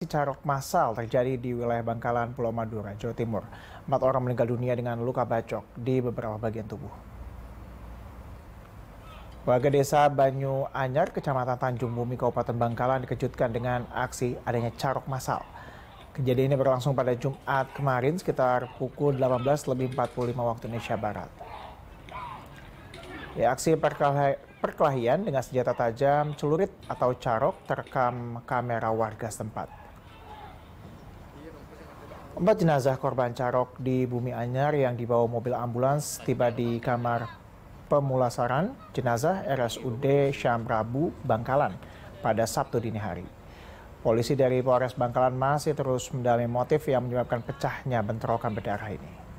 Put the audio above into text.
Carok massal terjadi di wilayah Bangkalan, Pulau Madura, Jawa Timur. Empat orang meninggal dunia dengan luka bacok di beberapa bagian tubuh. Warga desa Banyu Anyar, Kecamatan Tanjung Bumi, Kabupaten Bangkalan dikejutkan dengan aksi adanya carok massal. Kejadian ini berlangsung pada Jumat kemarin sekitar pukul lebih 45 waktu Indonesia Barat. Ya, aksi perkelahi perkelahian dengan senjata tajam celurit atau carok terekam kamera warga setempat. Empat jenazah korban carok di Bumi Anyar yang dibawa mobil ambulans tiba di kamar pemulasaran jenazah RSUD Syamrabu, Bangkalan pada Sabtu dini hari. Polisi dari Polres Bangkalan masih terus mendalami motif yang menyebabkan pecahnya bentrokan berdarah ini.